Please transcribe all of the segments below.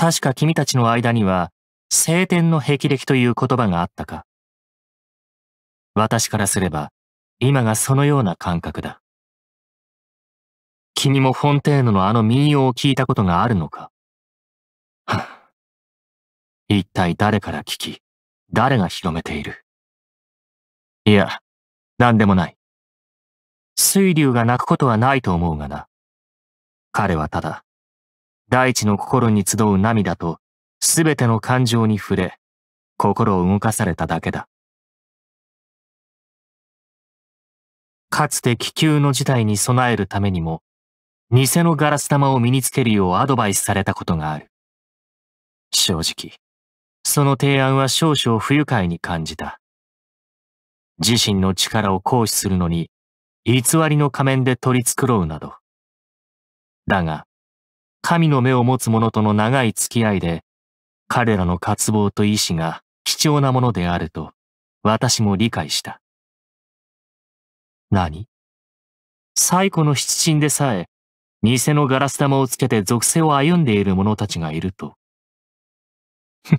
確か君たちの間には、晴天の霹靂という言葉があったか。私からすれば、今がそのような感覚だ。君もフォンテーヌのあの民謡を聞いたことがあるのか。一体誰から聞き、誰が広めている。いや、何でもない。水流が泣くことはないと思うがな。彼はただ、大地の心に集う涙と、すべての感情に触れ、心を動かされただけだ。かつて気球の事態に備えるためにも、偽のガラス玉を身につけるようアドバイスされたことがある。正直、その提案は少々不愉快に感じた。自身の力を行使するのに、偽りの仮面で取り繕うなど。だが、神の目を持つ者との長い付き合いで、彼らの渇望と意志が貴重なものであると、私も理解した。何最古の七神でさえ、偽のガラス玉をつけて属性を歩んでいる者たちがいると。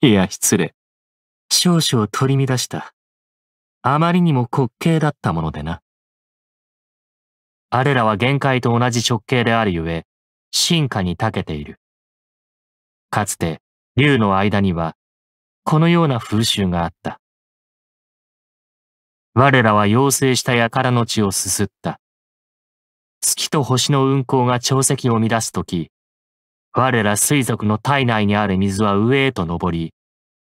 いや、失礼。少々取り乱した。あまりにも滑稽だったものでな。あれらは限界と同じ直径であるゆえ、進化に長けている。かつて、竜の間には、このような風習があった。我らは要請した輩の地をすすった。月と星の運行が潮汐を乱すとき、我ら水族の体内にある水は上へと上り、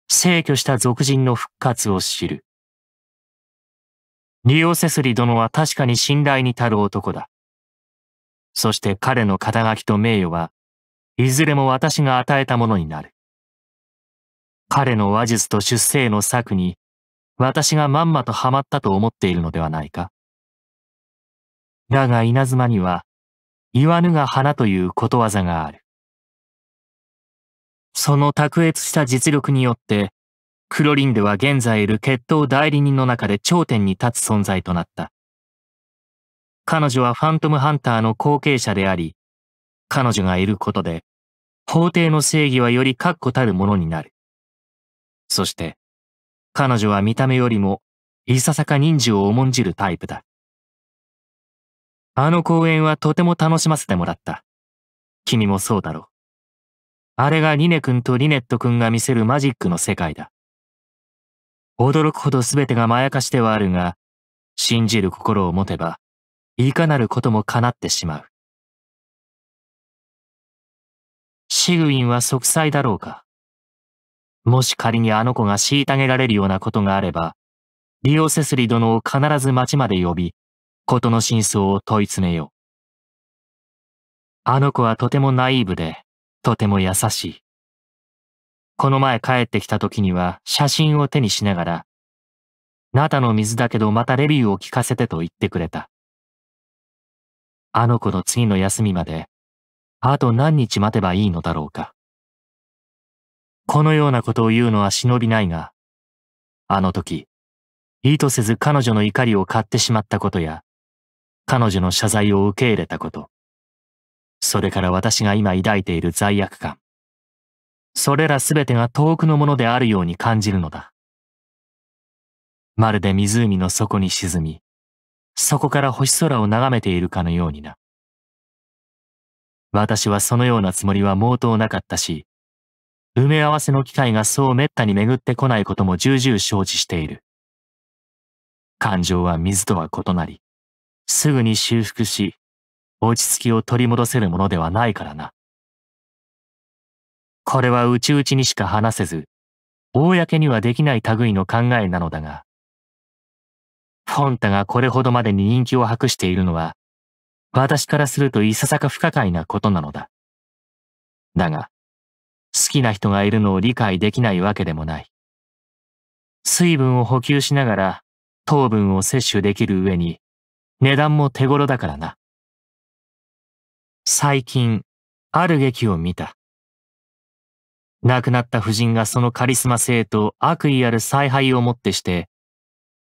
逝去した俗人の復活を知る。リオセスリ殿は確かに信頼に足る男だ。そして彼の肩書きと名誉はいずれも私が与えたものになる。彼の話術と出生の策に私がまんまとハマったと思っているのではないか。だが稲妻には言わぬが花ということわざがある。その卓越した実力によってクロリンデは現在いる決闘代理人の中で頂点に立つ存在となった。彼女はファントムハンターの後継者であり、彼女がいることで、法廷の正義はより確固たるものになる。そして、彼女は見た目よりも、いささか人事を重んじるタイプだ。あの公演はとても楽しませてもらった。君もそうだろう。あれがリネ君とリネット君が見せるマジックの世界だ。驚くほど全てがまやかしではあるが、信じる心を持てば、いかなることも叶ってしまう。シグウィンは息災だろうか。もし仮にあの子が虐げられるようなことがあれば、リオセスリ殿を必ず町まで呼び、事の真相を問い詰めよう。あの子はとてもナイーブで、とても優しい。この前帰ってきた時には写真を手にしながら、ナタの水だけどまたレビューを聞かせてと言ってくれた。あの子の次の休みまで、あと何日待てばいいのだろうか。このようなことを言うのは忍びないが、あの時、意図せず彼女の怒りを買ってしまったことや、彼女の謝罪を受け入れたこと、それから私が今抱いている罪悪感。それらすべてが遠くのものであるように感じるのだ。まるで湖の底に沈み、そこから星空を眺めているかのようにな。私はそのようなつもりは毛頭なかったし、埋め合わせの機会がそう滅多に巡ってこないことも重々承知している。感情は水とは異なり、すぐに修復し、落ち着きを取り戻せるものではないからな。これは内々にしか話せず、公にはできない類の考えなのだが、フォンタがこれほどまでに人気を博しているのは、私からするといささか不可解なことなのだ。だが、好きな人がいるのを理解できないわけでもない。水分を補給しながら糖分を摂取できる上に、値段も手頃だからな。最近、ある劇を見た。亡くなった夫人がそのカリスマ性と悪意ある采配をもってして、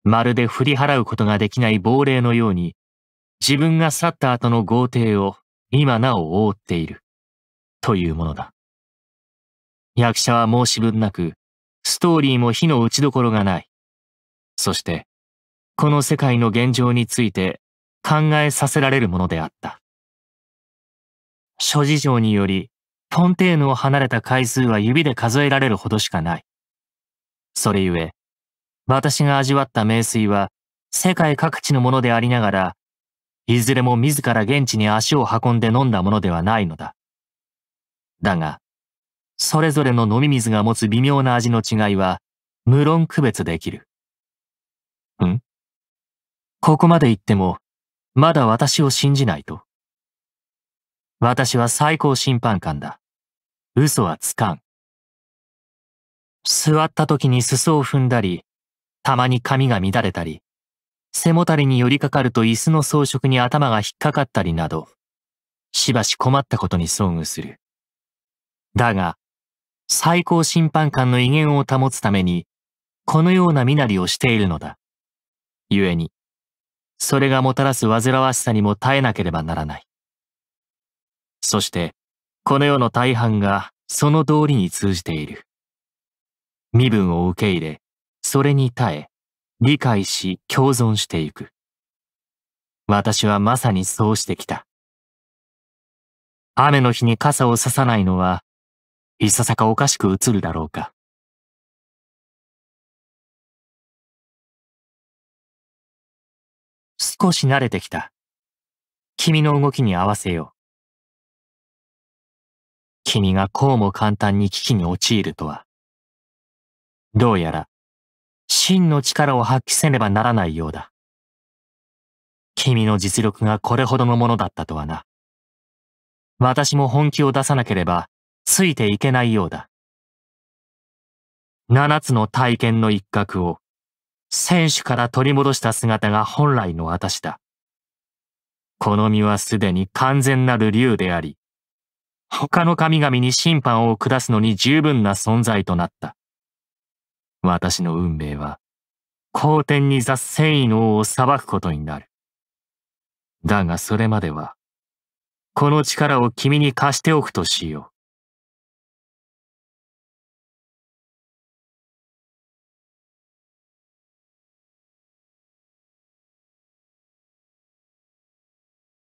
まるで振り払うことができない亡霊のように、自分が去った後の豪邸を今なお覆っている、というものだ。役者は申し分なく、ストーリーも火の打ちどころがない。そして、この世界の現状について考えさせられるものであった。諸事情により、フォンテーヌを離れた回数は指で数えられるほどしかない。それゆえ、私が味わった名水は世界各地のものでありながら、いずれも自ら現地に足を運んで飲んだものではないのだ。だが、それぞれの飲み水が持つ微妙な味の違いは、無論区別できる。んここまで言っても、まだ私を信じないと。私は最高審判官だ。嘘はつかん。座った時に裾を踏んだり、たまに髪が乱れたり、背もたれに寄りかかると椅子の装飾に頭が引っかかったりなど、しばし困ったことに遭遇する。だが、最高審判官の威厳を保つために、このような身なりをしているのだ。故に、それがもたらす煩わしさにも耐えなければならない。そして、この世の大半がその通りに通じている。身分を受け入れ、それに耐え、理解し共存していく。私はまさにそうしてきた。雨の日に傘を差さないのは、いささかおかしく映るだろうか。少し慣れてきた。君の動きに合わせよう。君がこうも簡単に危機に陥るとは。どうやら、真の力を発揮せねばならないようだ。君の実力がこれほどのものだったとはな。私も本気を出さなければ、ついていけないようだ。七つの体験の一角を、選手から取り戻した姿が本来の私だ。この身はすでに完全なる竜であり、他の神々に審判を下すのに十分な存在となった。私の運命は、皇天に雑戦意の王を裁くことになる。だがそれまでは、この力を君に貸しておくとしよう。